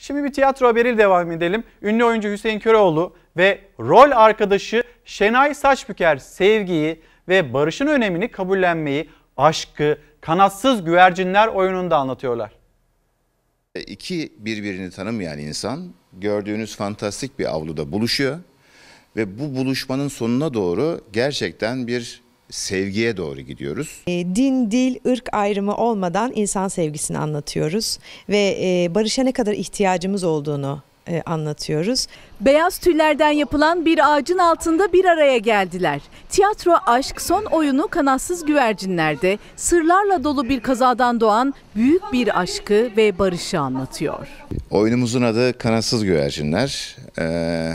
Şimdi bir tiyatro haberiyle devam edelim. Ünlü oyuncu Hüseyin Köroğlu ve rol arkadaşı Şenay Saçbüker sevgiyi ve barışın önemini kabullenmeyi, aşkı, kanatsız güvercinler oyununda anlatıyorlar. E, iki birbirini tanımayan insan gördüğünüz fantastik bir avluda buluşuyor ve bu buluşmanın sonuna doğru gerçekten bir sevgiye doğru gidiyoruz. E, din, dil, ırk ayrımı olmadan insan sevgisini anlatıyoruz ve e, barışa ne kadar ihtiyacımız olduğunu e, anlatıyoruz. Beyaz tüllerden yapılan bir ağacın altında bir araya geldiler. Tiyatro Aşk son oyunu Kanatsız Güvercinler'de sırlarla dolu bir kazadan doğan büyük bir aşkı ve barışı anlatıyor. Oyunumuzun adı Kanatsız Güvercinler. Ee,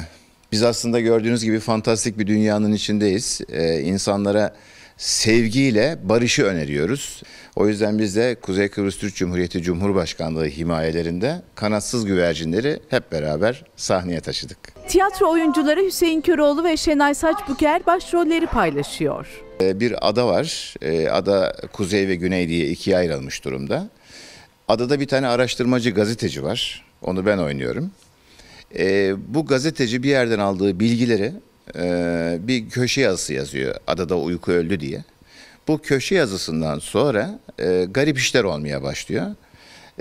biz aslında gördüğünüz gibi fantastik bir dünyanın içindeyiz. Ee, insanlara sevgiyle barışı öneriyoruz. O yüzden biz de Kuzey Kıbrıs Türk Cumhuriyeti Cumhurbaşkanlığı himayelerinde kanatsız güvercinleri hep beraber sahneye taşıdık. Tiyatro oyuncuları Hüseyin Köroğlu ve Şenay Saçbüker başrolleri paylaşıyor. Ee, bir ada var. Ee, ada kuzey ve güney diye ikiye ayrılmış durumda. Adada bir tane araştırmacı gazeteci var. Onu ben oynuyorum. E, bu gazeteci bir yerden aldığı bilgileri e, bir köşe yazısı yazıyor. Adada uyku öldü diye. Bu köşe yazısından sonra e, garip işler olmaya başlıyor.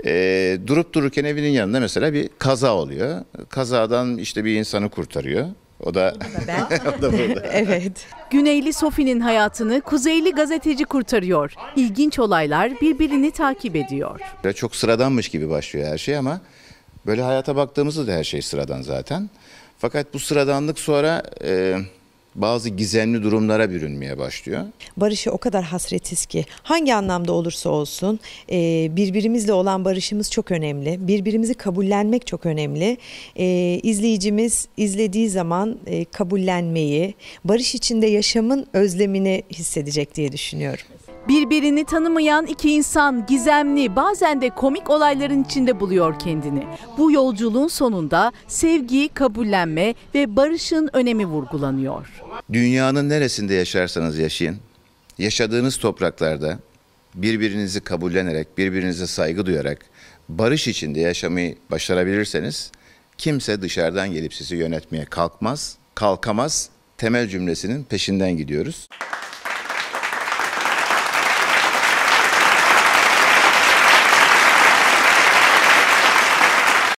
E, durup dururken evinin yanında mesela bir kaza oluyor. Kazadan işte bir insanı kurtarıyor. O da, ben. o da burada. evet. Güneyli Sofi'nin hayatını kuzeyli gazeteci kurtarıyor. İlginç olaylar birbirini takip ediyor. Çok sıradanmış gibi başlıyor her şey ama Böyle hayata baktığımızda da her şey sıradan zaten. Fakat bu sıradanlık sonra e, bazı gizemli durumlara bürünmeye başlıyor. Barış'a o kadar hasretiz ki hangi anlamda olursa olsun e, birbirimizle olan barışımız çok önemli. Birbirimizi kabullenmek çok önemli. E, izleyicimiz izlediği zaman e, kabullenmeyi, barış içinde yaşamın özlemini hissedecek diye düşünüyorum. Birbirini tanımayan iki insan gizemli, bazen de komik olayların içinde buluyor kendini. Bu yolculuğun sonunda sevgi, kabullenme ve barışın önemi vurgulanıyor. Dünyanın neresinde yaşarsanız yaşayın, yaşadığınız topraklarda birbirinizi kabullenerek, birbirinize saygı duyarak barış içinde yaşamayı başarabilirseniz kimse dışarıdan gelip sizi yönetmeye kalkmaz, kalkamaz temel cümlesinin peşinden gidiyoruz.